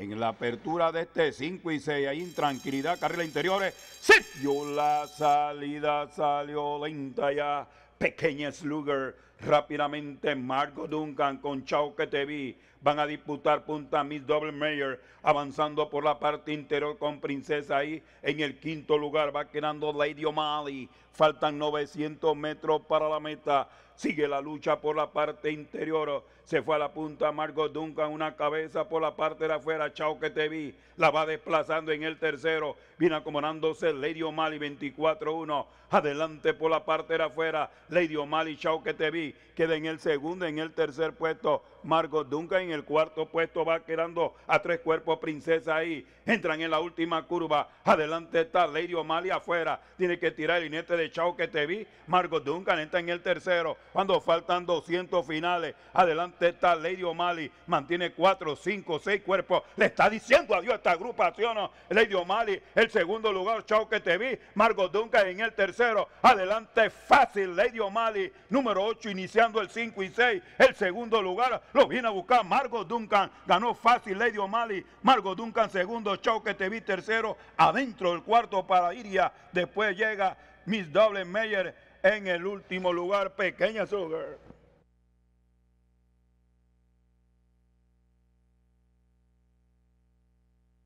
en la apertura de este 5 y 6, ahí intranquilidad, Carrera interiores, vio la salida salió lenta ya, Pequeña Slugger, rápidamente Marco Duncan con Chao que te vi. Van a disputar punta Miss Double mayor avanzando por la parte interior con Princesa ahí. En el quinto lugar va quedando Lady O'Malley. Faltan 900 metros para la meta. Sigue la lucha por la parte interior. Se fue a la punta marco Duncan, una cabeza por la parte de afuera. Chao que te vi. La va desplazando en el tercero. Viene acomodándose Lady O'Malley 24-1. Adelante por la parte de afuera. Lady O'Malley Chau que te vi, queda en el segundo, en el tercer puesto Margot Duncan, en el cuarto puesto va quedando a tres cuerpos princesa ahí, entran en la última curva, adelante está Lady O'Malley afuera, tiene que tirar el inete de chao que te vi, Margot Duncan entra en el tercero, cuando faltan 200 finales, adelante está Lady O'Malley, mantiene cuatro, cinco, seis cuerpos, le está diciendo adiós a esta agrupación, Lady O'Malley, el segundo lugar, Chau que te vi, Margot Duncan en el tercero, adelante fácil Lady O'Malley, Mali, número 8, iniciando el 5 y 6. El segundo lugar lo viene a buscar Margo Duncan. Ganó fácil Lady O'Malley. Margo Duncan, segundo. te vi tercero. Adentro el cuarto para Iria. Después llega Miss Double Meyer en el último lugar. Pequeña Sugar.